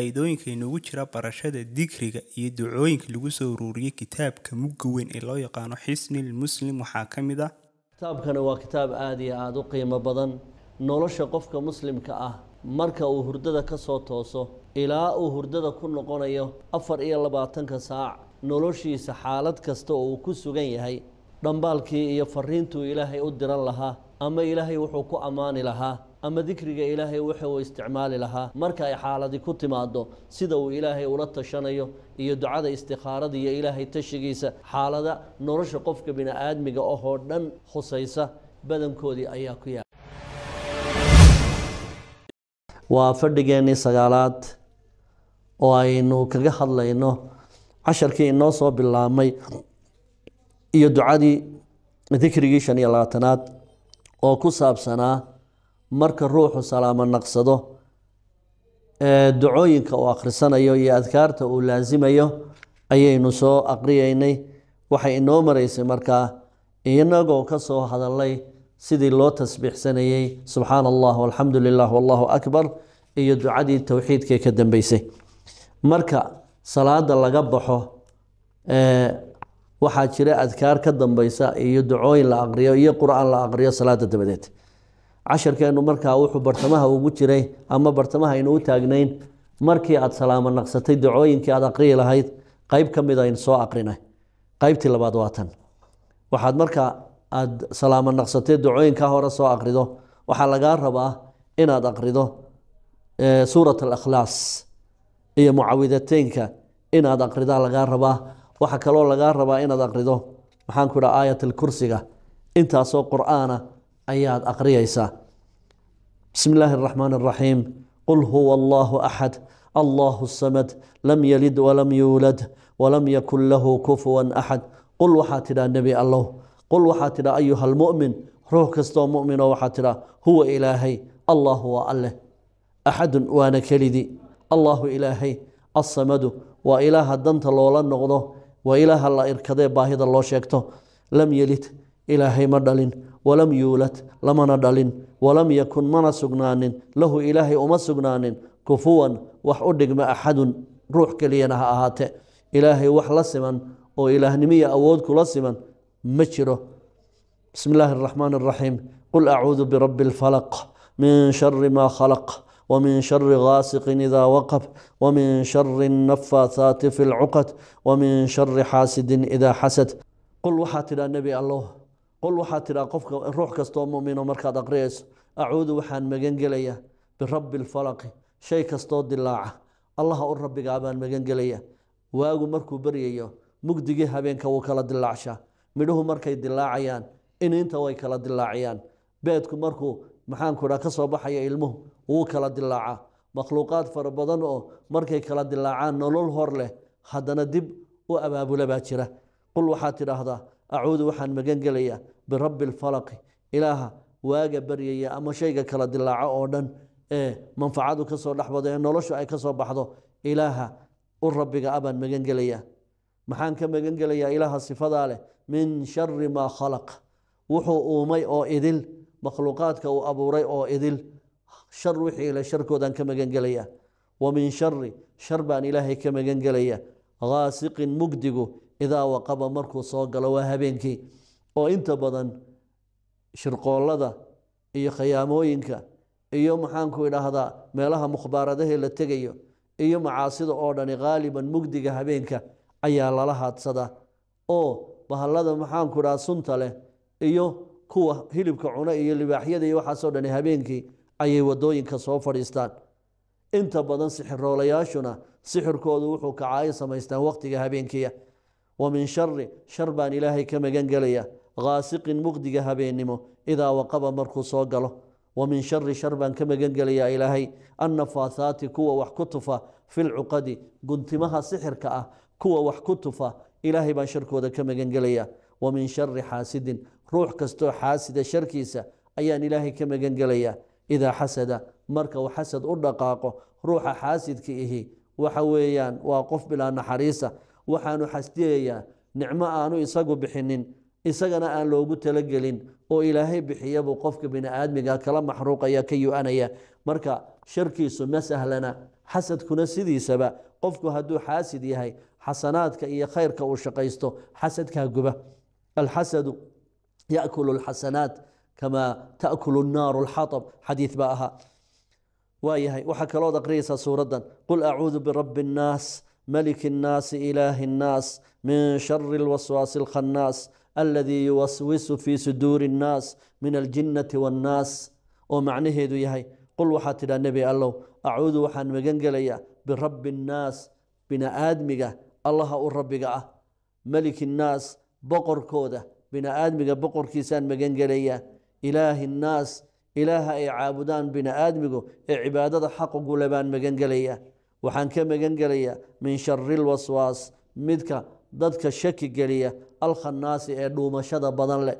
faa'iidooyinkaynuugu jira barashada dikriga iyo ducooyinka lagu soo uruuriyey kitaabka mugga weyn ee loo yaqaano xisni muslim waxaa ka mid ah kitaabkani waa kitaab aada iyo aada u qiimo badan nolosha qofka muslimka ah marka uu hurdada ka soo tooso ilaa uu hurdada ku noqonayo afar iyo labaatanka saac noloshiisa xaalad kasta oo uu ku sugan yahay dhambaalkii iyo fariintuu ilaahay u diran lahaa ama ilaahay wuxuu ku ammaani lahaa ama dikriga ilaahay wuxuu isticmaali lahaa marka ay xaaladi ku timaado sida uu ilaahay ula tashanayo iyo ducada istikhaarada iyo ilaahay tashigiisa xaalada nolosha qofka bini-aadmiga ahoo dhan husaysa badankoodii ayaa ku yaala waa fadhigeennii sagaalaad oo aynu kaga hadlayno casharkii inoo soo bilaabmay iyo ducadii dikrigii shan iyo labaatanaad oo ku saabsanaa marka ruuxu salaamo naqsado ducooyinka uu akhrisanayo iyo adkaarta uu laasimayo ayaynu soo aqriyeynay waxay inoo maraysay markaa inagoo ka soo hadalay sidii loo tasbiixsanayey subxaana allah alxamdu lilah wallahu akbar iyo ducadii towxiidkee ka dambeysay marka salaada laga baxo waxaa jira adkaar ka dambeysa iyo ducooyin la aqriyo iyo qur-aan la aqriyo salaada dabadeed casharkeennu markaa wuxuu bartamaha ugu jiray ama bartamaha aynu u taagnayn markii aad salaamo naqsatay dacooyinkii aad aqriyi lahayd qayb ka mid aynu soo aqrinay qaybtii labaad waa tan waxaad markaa aad salaamo naqsatay dacooyinkaa hore soo aqrido waxaa lagaa rabaa inaad aqrido suurat alakhlaas iyo mucawidateynka inaad aqridaa lagaa rabaa waxaa kaloo lagaa rabaa inaad aqrido maxaanku idhaha aayat alkursiga intaasoo qur-aana ayaad aqriyaysaa بسم الله الرحمن الرحيم قل هو الله احد الله الصمد لم يلد ولم يولد ولم يكن له كفوا احد قل وحاتنا النبي الله قل وحاتنا ايها المؤمن روح كستو مؤمن وحاتنا هو الهي الله هو الله احد وانا كلدي الله الهي الصمد واله دنت لولا نقضه واله الله اركده باهد الله شيكته لم يلد الهي ما ولم يولد لمنا دلين ولم يكن منا سجنان له إلهي أما سجنان كفوا وحدق ما أحد روح كلينا أهاته إلهي وح لسما أو إله نمية أود كلسما مشره بسم الله الرحمن الرحيم قل أعوذ برب الفلق من شر ما خلق ومن شر غاسق إذا وقف ومن شر النفاثات في العقد ومن شر حاسد إذا حسد قل وحاتنا النبي الله qul waxaa tidhaa qofka ruux kastoo mumino markaad aqriyayso acuudu waxaan magan gelaya birabbi lfalaqi shay kastoo dilaaca allaha u rabbigaa baan magan waagu markuu baryayo mugdigii habeenka wuu kala dilaacshaa midhuhu markay dilaacayaan iniinta way kala dilaacayaan beedku markuu maxaanku dhaa ka baxaya ilmuhu wuu kala dilaacaa makhluuqaad fara badan oo markay kala dilaacaan nolol hor leh haddana dib u abaabula baa jira qul waxaad tidhaahdaa acuudu waxaan magan gelayaa birabbi alfalaqi ilaaha waaga baryaya ama shayga kala dilaaco oo dhan ee manfacadu kasoo dhexbado ee noloshu ay kasoo baxdo ilaaha u rabbiga abaan ah magan gelayaa maxaan ka magan gelayaa ilaaha sifadaa leh min shari maa khalaq wuxuu uumay oo idil makhluuqaadka uu abuuray oo idil shar wixii le sharkoodaan ka magan wa min shari shar baan ilaahay ka magan gelayaa haasiqin mugdigu idaa waqaba markuu soo galo waa habeenkii oo inta badan shirqoollada iyo khayaamooyinka iyo maxaanku idhaahdaa meelaha mukhbaaradahee la tegayo iyo macaasida oo dhani haaliban mugdiga habeenka ayaa lala haadsada oo bahallada maxaanku idhaha sunta leh iyo kuwa hilibka cuna iyo libaaxyada iyo waxaasoo dhani habeenkii ayay wadooyinka soo fadhiistaan inta badan sixiroolayaashuna sixirkoodu wuxuu kacaayo samaystaan waqtiga habeenkiia wamin shari shar baan ilaahay ka magan gelaya haasiqin muqdiga habeennimo idaa waqaba markuu soo galo wamin shari shar baan ka magan gelayaa ilaahay annafaahaati kuwa wax ku tufa filcuqadi guntimaha sixirka ah kuwa wax ku tufa ilaahay baan sharkooda ka magan gelaya wamin shari xaasidin ruux kastoo xaasida sharkiisa ayaan ilaahay ka magan gelayaa idaa xasada marka uu xasad u dhaqaaqo ruuxa xaasidka ihi waxa weeyaan waa qof bilaa naxariisa waxaanu xasdiyayaa nicmo aanu isagu bixinin isagana aan loogu talagelin oo ilaahay bixiyabuu qofka biniaadmiga kala maxruuqaya ka yu-anaya marka sharkiisu ma sahlana xasadkuna sidiisaba qofku hadduu xaasid yahay xasanaadka iyo khayrka uu shaqaysto xasadkaa guba alxasadu yakulu lxasanaat kamaa takulu naaru lxaab xadiid baa ahaa waayahay waxaa kalood aqriyaysaa suuradan qul acuudu birabi nnaas ملك الناس إله الناس من شر الوسواس الخناس الذي يوسوس في صدور الناس من الجنة والناس ومعنه ذو يهي قل وحات إلى النبي الله أعوذ وحان مجنجليا برب الناس بنا آدمك الله ربك ملك الناس بقر كودة بنا آدمك بقر كيسان مجنجليا إله الناس إله أي عابدان بنا آدمك عبادة حق قلبان مجنجليا waxaan ka magan gelayaa min shari lwaswaas midka dadka shaki geliya alkhanaasi ee dhuumashada badan leh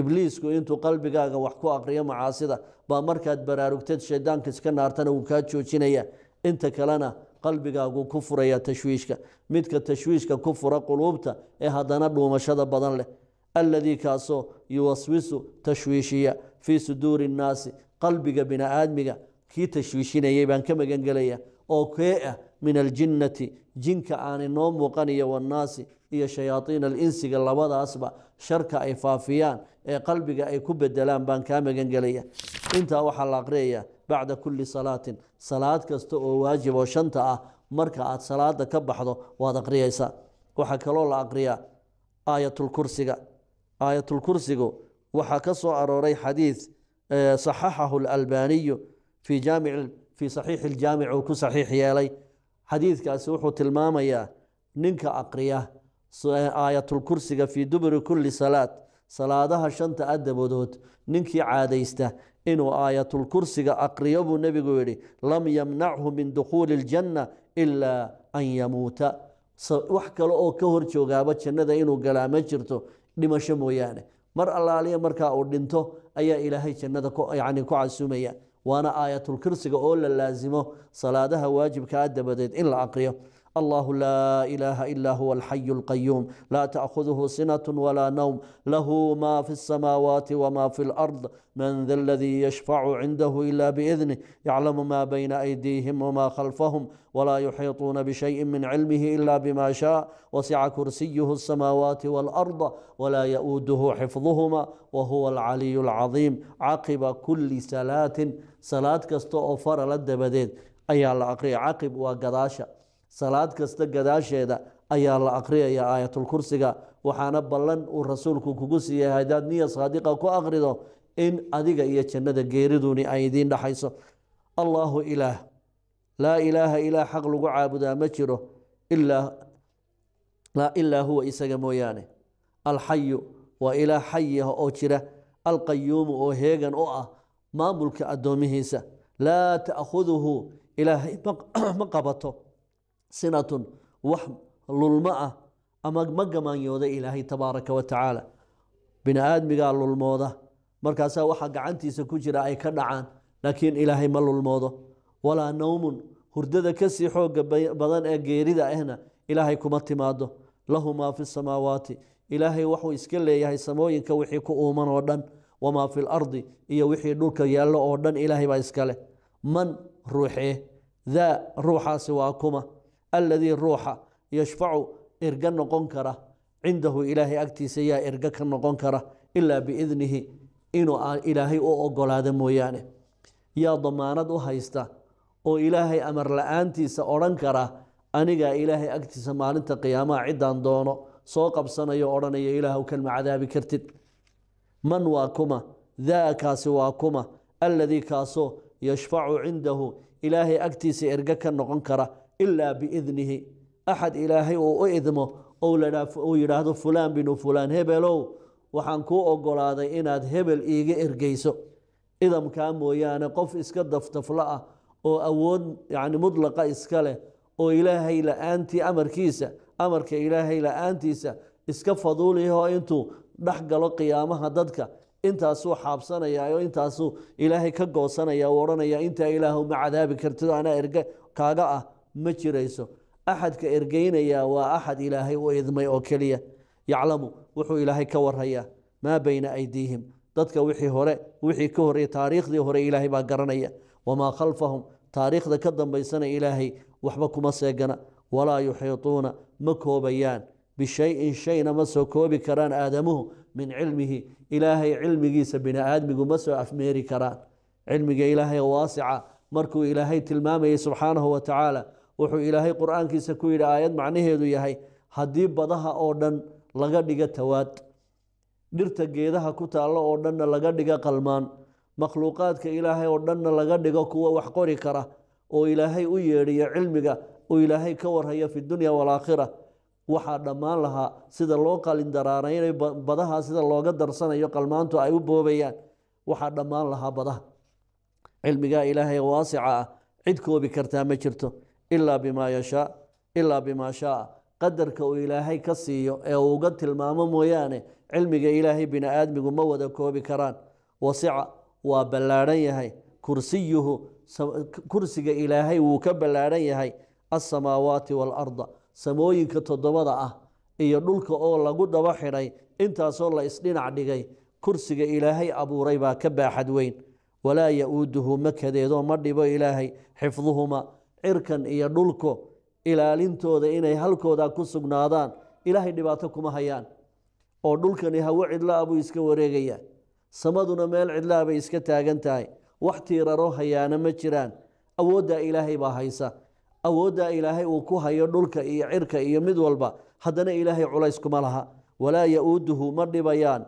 ibliisku intuu qalbigaaga wax ku aqriyo macaasida baa markaad baraarugteed shaydaanka iska naartana wuu kaa joojinaya inta kalena qalbigaagu ku furaya tashwiishka midka tashwiishka ku fura quluubta ee haddana dhuumashada badan leh alladii kaasoo yuwaswisu tashwiishiya fii suduuri nnaasi qalbiga bini aadmiga kii tashwiishinayay baan ka magan oo kee ah min aljinnati jinka aani noo muuqanaya wannaasi iyo shayaadiina alinsiga labadaasba sharka ay faafiyaan ee qalbiga ay ku bedelaan baan kaa magangelaya intaa waxaa la aqriyayaa bacda kulli salaatin salaad kasta oo waajib oo shanta ah marka aad salaada ka baxdo waad aqriyaysaa waxaa kaloo la aqriyaa aayatulkursiga aayatulkursigu waxaa ka soo arooray xadiid saxaxahu alalbaaniyu fii jaamici fii saxiixi iljaamic uu ku saxiix yeelay xadiidkaasi wuxuu tilmaamayaa ninka aqriya aayatulkursiga fii duburi kulli salaad salaadaha shanta adabadood ninkii caadaysta inuu aayatulkursiga aqriyo buu nebigu yidhi lam yamnachu min dukhuuli iljanna ilaa an yamuuta wax kale oo ka hor joogaaba jannada inuu galaa ma jirto dhimasho mooyaane mar allaaliya markaa uu dhinto ayaa ilaahay jannada yani ku casumaya waana aayatulkursiga oo la laasimo salaadaha waajibka waajibkaa ah dabadeed in la aqriyo الله لا اله الا هو الحي القيوم لا تاخذه سنه ولا نوم له ما في السماوات وما في الارض من ذا الذي يشفع عنده الا باذنه يعلم ما بين ايديهم وما خلفهم ولا يحيطون بشيء من علمه الا بما شاء وسع كرسيه السماوات والارض ولا يؤوده حفظهما وهو العلي العظيم عقب كل صلاه صلاه كستو اوفر دبديد ايا لا عقب وقداشا salaad kasta gadaasheeda ayaa la akriyaya aayatulkursiga waxaana ballan uu rasuulku kugu siiyey haddaad niya saadiqa ku akrido in adiga iyo jannada geeriduni ay idiin dhexayso allaahu ilaah laa ilaaha ilaa xaq lagu caabudaa ma jiro ilaa huwa isaga mooyaane alxayu waa ilaah xayi ah oo jira alqayuumu oo heegan u ah maamulka addoomihiisa laa ta'khuduhu ilaahay ma qabato sinatun wax lulmo ah ama ma gamaanyooda ilaahay tabaaraka wa tacaala bini aadmigaa lulmooda markaasaa waxaa gacantiisa ku jira ay ka dhacaan laakiin ilaahay ma lulmoodo walaa nowmun hurdada kasii xooga badan ee geerida ahna ilaahay kuma timaado lahu maa fi samaawaati ilaahay wuxuu iska leeyahay samooyinka wixii ku uuman oo dhan wamaa fi lardi iyo wixii dhulka yaallo oo dhan ilaahay baa iskale man ruuxee daa ruuxaasi waa kuma aladii ruuxa yashfacu irga noqon kara cindahu ilaahay agtiisa yaa irga ka noqon kara ilaa biidnihi inuu ilaahay u ogolaada mooyaane yaa damaanad u haysta oo ilaahay amar la-aantiisa odhan kara anigaa ilaahay agtiisa maalinta qiyaamaha ciddaan doono soo qabsanayo odhanaya ilaahw kalma cadaabi kartid man waa kuma daakaasi waa kuma aladii kaasoo yashfacu cindahu ilaahay agtiisa irga ka noqon kara ilaa biidnihi axad ilaahay uu u idmo uu yidhaahdo fulaan binu fulaan hebelow waxaan kuu ogolaaday inaad hebel iiga ergeyso idamkaa mooyaane qof iska daftaflo ah oo awood yani mudlaqa iska leh oo ilaahay la-aantii amarkiisa amarka ilaahay la-aantiisa iska faduuliyahoo intuu dhex galo qiyaamaha dadka intaasuu xaabsanaya oo intaasuu ilaahay ka goosanaya u odhanayaa intaa ilaahu ma cadaabi kartid anaa erge kaaga ah ma jirayso axadka ergeynayaa waa axad ilaahay u idmay oo keliya yaclamu wuxuu ilaahay ka warayaa maa bayna aydiihim dadka wixii hore wixii ka horey taariikhdii hore ilaahay baa garanaya wamaa khalfahum taariikhda ka dambaysana ilaahay waxba kuma seegana walaa yuxiituuna ma koobayaan bishayin shayna ma soo koobi karaan aadamuhu min cilmihi ilaahay cilmigiisa biniaadmigu ma soo afmeeri karaan cilmiga ilaahay waasica markuu ilaahay tilmaamayay subxaanahu wa tacaala wuxuu ilaahay qur-aankiisa ku yidhi aayad macnaheedu yahay haddii badaha oo dhan laga dhiga tawaad dhirta geedaha ku taallo oo dhanna laga dhiga qalmaan makhluuqaadka ilaahay oo dhanna laga dhigo kuwo wax qori kara oo ilaahay u yeedhiyo cilmiga oo ilaahay ka warhaya fi dunya waalaakhira waxaa dhammaan lahaa sida loo qalindaraaranay badaha sida looga darsanayo qalmaantu ay u boobayaan waxaa dhammaan lahaa badaha cilmigaa ilaahay waasica ah cid koobi kartaa ma jirto ilaa bimaa yashaa ilaa bimaa shaaa qadarka uu ilaahay ka siiyo ee uu uga tilmaamo mooyaane cilmiga ilaahay bini-aadmigu ma wada koobi karaan wasica waa ballaadhan yahay kursiyuhu kursiga ilaahay wuu ka ballaadhan yahay alsamaawaati waalarda samooyinka toddobada ah iyo dhulka oo lagu dhaba xidhay intaasoo la isdhinac dhigay kursiga ilaahay abuuray baa ka baaxad weyn walaa ya-uuduhu makadeedoo ma dhibo ilaahay xifduhuma cirkan iyo dhulka ilaalintooda inay halkoodaa ku sugnaadaan ilaahay dhibaato kuma hayaan oo dhulkani hawo cidlaa ah buu iska wareegayaa samaduna meel cidlaa ah bay iska taagan tahay wax tiiraro hayaana ma jiraan awooddaa ilaahay baa haysa awooddaa ilaahay uu ku hayo dhulka iyo cirka iyo mid walba haddana ilaahay culays kuma laha walaa ya-uuduhu ma dhibayaan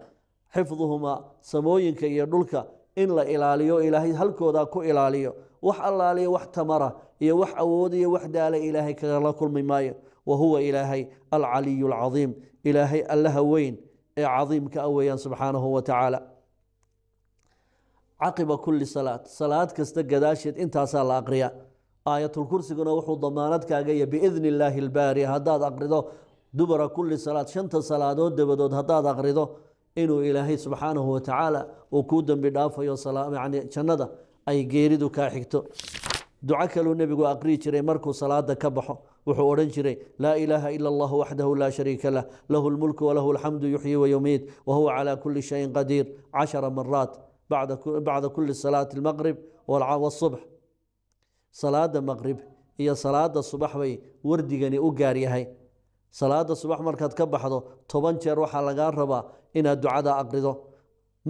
xifduhumaa samooyinka iyo dhulka in la ilaaliyo ilaahay halkoodaa ku ilaaliyo wax allaaliya wax tamara iyo wax awood iyo wax daala ilaahay kagala kulmi maayo wa huwa ilaahay alcaliyu alcadiim ilaahay allaha weyn ee cadiimka a ah weeyaan subxaanahu wa tacaala caqiba kulli salaad salaad kasta gadaasheed intaasaa la aqriya aayatulkursiguna wuxuu damaanad kaaga iyo biidni illaahi albaari haddaad aqrido dubara kulli salaad shanta salaadood dabadood haddaad aqrido inuu ilaahay subxaanahu wa tacaala uu kuu dembi dhaafayo yani jannada ay geeridu kaa xigto duco kaluu nebigu aqrii jiray markuu salaada ka baxo wuxuu odhan jiray laa ilaaha ila allah waxdahu laa shariika lah lahu lmulku walahu lxamdu yuxyi wayumiid wahuwa calaa kuli shayin qadiir cashara maraat bacda kuli salaati almaqrib wasubx salaada maqrib iyo salaada subax bay wardigani u gaar yahay salaada subax markaad ka baxdo toban jeer waxaa lagaa rabaa inaad ducada aqrido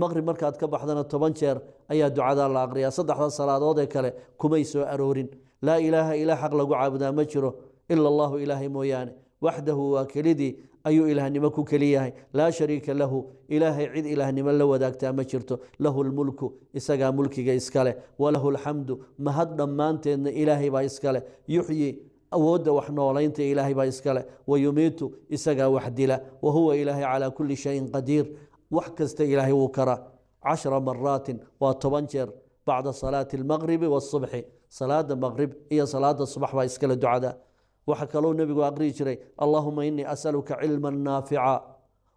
maqrib markaad ka baxdana toban jeer ayaa ducadaa la aqriyaa saddexda salaadood ee kale kumay soo aroorin laa ilaaha ilaa xaq lagu caabudaa ma jiro ila allahu ilaahay mooyaane waxdahu waa kelidii ayuu ilaahnimo ku keliyahay laa shariika lahu ilaahay cid ilaahnimo la wadaagtaa ma jirto lahu lmulku isagaa mulkiga iskale walahu alxamdu mahad dhammaanteedna ilaahaybaa iskale yuxyii awoodda wax noolaynta ilaahaybaa iskale yumiitu isagaa wax dila wa huwa ilaahay calaa kulli shayin qadiir وحكست إلهي وكرا عشر مرات وطبنجر بعد صلاة المغرب والصبح صلاة المغرب هي صلاة الصبح وإسكال الدعاء وحكى له النبي أقري اللهم إني أسألك علما نافعا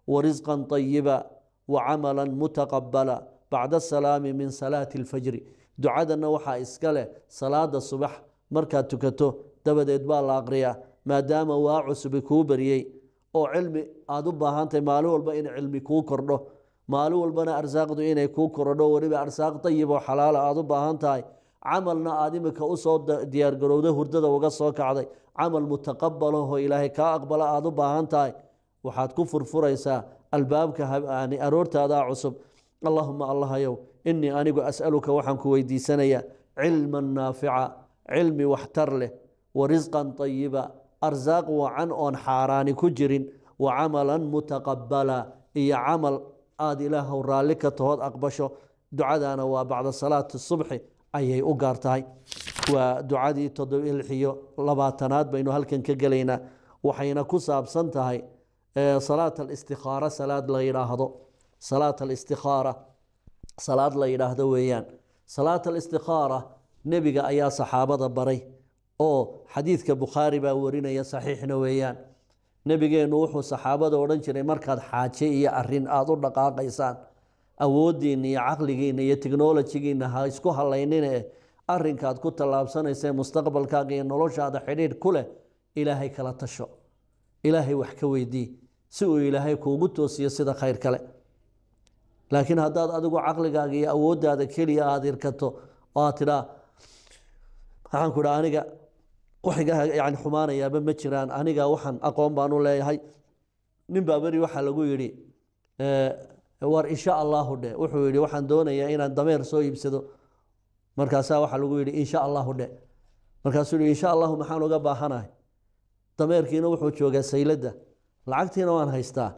ورزقا طيبا وعملا متقبلا بعد السلام من صلاة الفجر دعاء النوحة إسكال صلاة الصبح مركاتك تو دبد إدبال أقريا ما دام واعس بكوبري oo cilmi aada u baahantahay maalin walba in cilmi kuu kordho maalin walbana arsaaqdu inay kuu korodho weliba arsaaq dayiboo xalaala aada u baahan tahay camalna aada imika usoo diyaargarowda hurdada uga soo kacday camal mutaqabalahoo ilaahay kaa aqbala aada u baahan tahay waxaad ku furfuraysaa albaabka ani aroortaadaa cusub allahuma allahayow inii anigu as'aluka waxaan ku weydiisanayaa cilman naafica cilmi waxtar leh wa risqan tayiba arsaaq wacan oon xaaraani ku jirin wa camalan mutaqabala iyo camal aada ilaahw raalli ka tahood aqbasho ducadaana waa bacda salaati subxi ayay u gaartahay waa ducadii toddobiyo labaatanaad baynu halkan ka gelaynaa waxayna ku saabsan tahay salaat alistikaara salaad la yidhaahdo salaat alistikaara salaad la yidhaahdo weeyaan salaat alistikaara nebiga ayaa saxaabada baray oo xadiidka bukhaari baa warinaya saxiixna weeyaan nebigeennu wuxuu saxaabada odhan jiray markaad xaaje iyo arin aada u dhaqaaqaysaan awooddiinna iyo caqligiinna iyo technolojigiinna ha isku halaynine arinkaad ku tallaabsanaysee mustaqbalkaaga iyo noloshaada xidhiidh ku leh ilaahay kala tasho ilaahay wax ka weydii si uu ilaahay kuugu toosiyo sida khayr kale laakiin haddaad adigu caqligaaga iyo awooddaada keliya aada irkato oo aad tidhaa waxaan ku idha aniga waxiga yani xumaanayaaba ma jiraan aniga waxaan aqoon baan u leeyahay ninbaa beri waxaa lagu yidhi war insha allahu dhe wuxuu yihi waxaan doonayaa inaan dameer soo iibsado markaasaa waxaa lagu yidhi insha allahu dhe markaasuu yihi insha allahu maxaan uga baahanahay dameerkiina wuxuu joogaa sayladda lacagtiina waan haystaa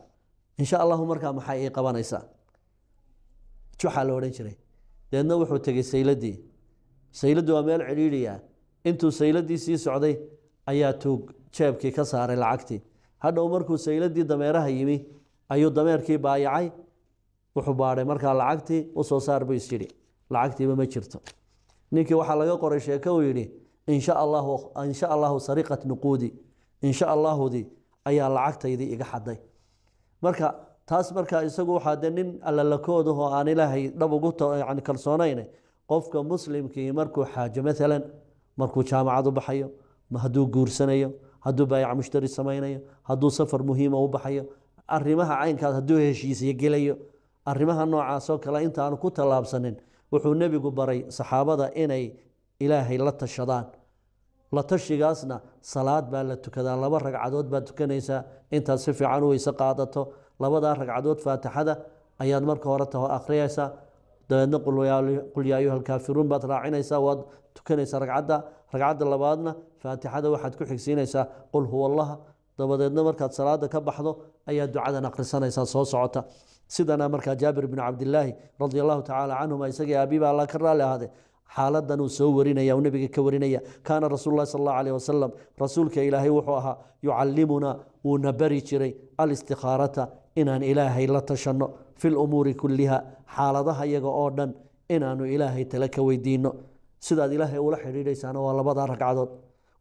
insha allahu markaa maxay ii qabanaysaa waxaa la odhan jiray deedna wuxuu tegey sayladdii sayladdu waa meel cidhiidhiya intuu sayladii sii socday ayaa tuug jeebkii ka saaray lacagtii hadhow markuu sayladii dameeraha yimi ayuu dameerkii baayacay wuxuu baadhay markaa lacagtii usoo saar buu isyidhi lacagtiiba ma jirto ninkii waxaa laga qoray sheeke uu yidhi insha allahu insha allahu sariqat nuquudi insha allaahudii ayaa lacagtaydii iga xaday marka taas markaa isagu waxaa de nin allalakoodah oo aan ilaahay dhab ugu yani kalsoonayn qofka muslimkii markuu xaajo maalan markuu jaamacad u baxayo hadduu guursanayo hadduu baayac mushtari samaynayo hadduu safar muhiima u baxayo arrimaha caynkaas hadduu heshiisyo gelayo arrimaha noocaasoo kale intaanu ku tallaabsanin wuxuu nebigu baray saxaabada inay ilaahay la tashadaan la tashigaasna salaad baa la tukadaa laba ragcadood baad tukanaysaa intaad si fiican u weyse qaadato labadaa ragcadood faatixada ayaad marka hore taho akhriyaysaa dabeedna qul yaa ayuha alkaafiruun baad raacinaysaa waad tukanaysaa ragcadda ragcadda labaadna faatixada waxaad ku xigsiinaysaa qul huwallaha dabadeedna markaad salaada ka baxdo ayaa ducadan akhrisanaysaa soo socota sidana markaa jaabir binu cabdilaahi radi allahu tacaala canhuma isagii aabibaa alla ka raali ahaade xaaladan uu soo warinaya uu nabiga ka warinaya kaana rasuul sal allahu aleyh wasalam rasuulka ilaahay wuxuu ahaa yucallimunaa wuuna bari jiray alistikhaaraa inaan ilaahay la tashanno fi lumuuri kulliha xaaladaha iyaga oo dhan inaanu ilaahay tala ka weydiinno sidaad ilaahay ula xidhiidhaysaana waa labadaa ragcadood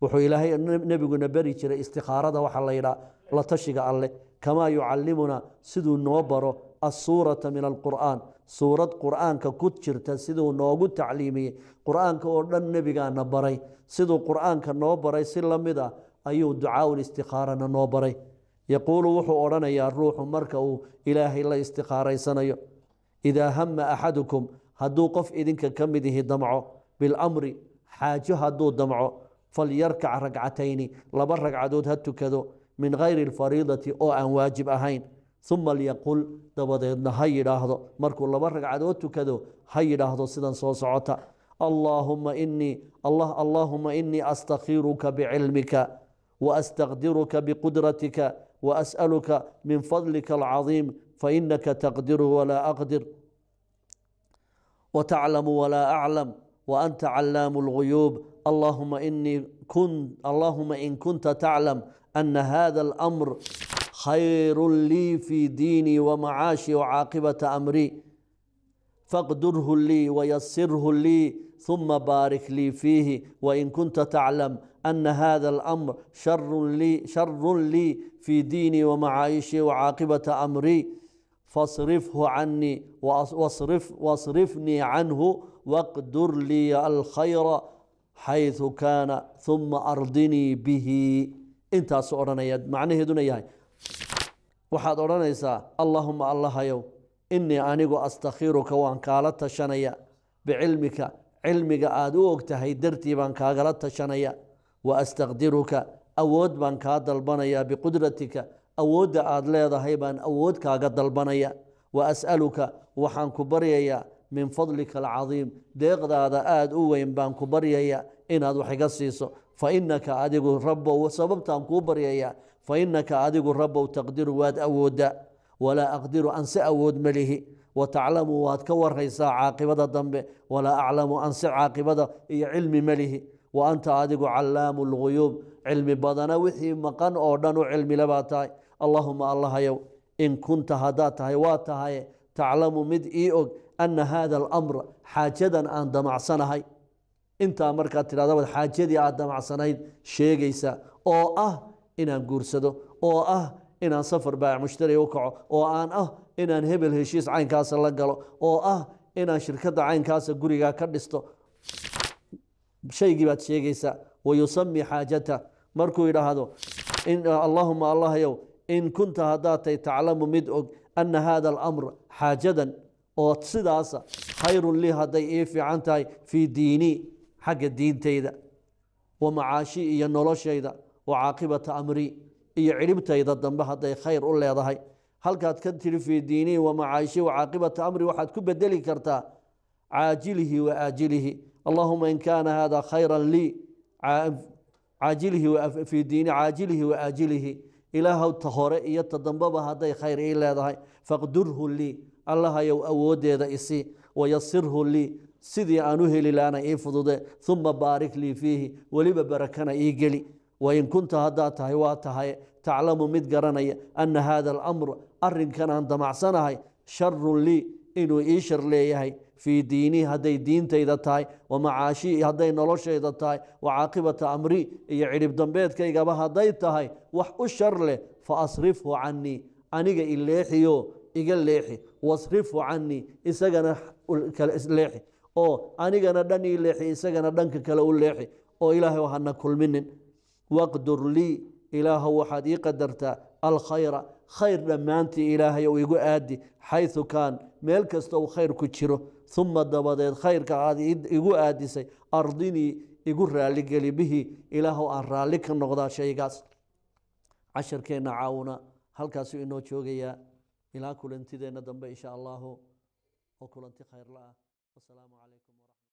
wuxuu ilaahay nebiguna beri jiray istikaarada waxaa laydhaa la tashiga alleh kamaa yucallimunaa siduu noo baro asuurata min alqur'aan suurad qur'aanka ku jirta siduu noogu tacliimiyey qur'aanka oo dhan nebigaana baray siduu qur'aanka noo baray si la mid ah ayuu ducaaul istikaarana noo baray yaquulu wuxuu odhanayaa ruuxu marka uu ilaahay la istikaaraysanayo idaa hama axadukum hadduu qof idinka ka mid ihi damco بالأمر حاجها دو دمعو فليركع ركعتين لبر ركع دود هتكدو من غير الفريضة أو أن واجب أهين ثم ليقول دبضيضنا هاي راهض مركو لبر ركع دود تكدو هاي راهض سيدان صوص عطا اللهم إني الله اللهم إني أستخيرك بعلمك وأستقدرك بقدرتك وأسألك من فضلك العظيم فإنك تقدر ولا أقدر وتعلم ولا أعلم وأنت علام الغيوب اللهم إني كن اللهم إن كنت تعلم أن هذا الأمر خير لي في ديني ومعاشي وعاقبة أمري فاقدره لي ويسره لي ثم بارك لي فيه وإن كنت تعلم أن هذا الأمر شر لي شر لي في ديني ومعايشي وعاقبة أمري فاصرفه عني واصرف واصرفني عنه واقدر لي الخير حيث كان ثم أرضني به انت سؤرانيا معنى هدون اياه وحاد أرانيسا اللهم الله يو إني أنيق أستخيرك وأن كالت شنيا بعلمك علمك آدوك تهيدرتي بان كالت شنيا وأستقدرك أود بان كادلبنيا بقدرتك أود آد ضهيبان بان أود كادلبنيا وأسألك وحان كبريا min fadlika alcadiim deeqdaada aada u weyn baan ku baryaya inaad wax iga siiso fainaka adigu rabow sababtaan kuu baryaya fainaka adigu rabow taqdiru waad awooda walaa aqdiru an si awood malihi lihi wataclamu waad ka waraysaa caaqibada dambe walaa aclamu an si caaqibada iyo cilmi malihi wa anta adigu calaamu lguyuub cilmi badana wixii maqan oo dhan u cilmile baa tahay allaahuma allahayow in kunta haddaad tahay waa tahaye taclamu mid ii og ana hada alamra xaajadan aan damacsanahay intaa markaad tidhahda xaajadii aad damacsanayd sheegaysa oo ah inaan guursado oo ah inaan safar baac mushtari u kaco oo aan ah inaan hebel heshiis caynkaasa la galo oo ah inaan shirkadda caynkaasa gurigaa ka dhisto shaygii baad sheegaysaa wayusami xaajata markuu idhaahdo allaahuma allahayow in kunta haddaad taclamu mid og ana hada alamra xaajadan oo sidaasa khayrun lii hadday ii fiican tahay fii diinii xagga diintayda wa macaashii iyo noloshayda wa caaqibata amrii iyo ciribtayda dambe hadday khayr u leedahay halkaad ka tiri fii diinii wa macaashii wa caaqibata amrii waxaad ku bedeli kartaa caajilihi wa aajilihi allahuma in kaana hada khayran lii caajilihi fii diini caajilihi wa aajilihi ilaahow ta hore iyo ta dambeba hadday khayr ii leedahay faqdurhu lii allahayow awooddeeda isi wayasirhu lii sidii aan u heli laana ii fudude uma baarik lii fiihi weliba barakana ii geli wain kunta haddaad tahay waa tahay taclamu mid garanaya anna haada alamr arrinkanaan damacsanahay sharun lii inuu ii shar leeyahay fii diinii hadday diintayda tahay wa macaashii hadday noloshayda tahay wa caaqibata amri iyo cidhib dambeedkaygaba hadday tahay wax u shar leh fa asrifhu canii aniga ileexiyo iga leexi wasrifu canii isagana leexi oo anigana dhan ii leexi isagana dhanka kale u leexi oo ilaahay hana kulminin waqdur lii ilaahow waxaad ii qadartaa alkhayra khayr dhammaantii ilaahay ou igu aadi xaysu kaan meel kasta uu khayr ku jiro uma dabadeed khayrka aad igu aadisay ardinii igu raaligeli bihi ilaahow aan raalli ka noqdaa shaygaas casharkeenna caawuna halkaasuu inoo joogayaa ilaa kulantideenna dambe insha allahu oo kulanti khayrla ah wasalaamu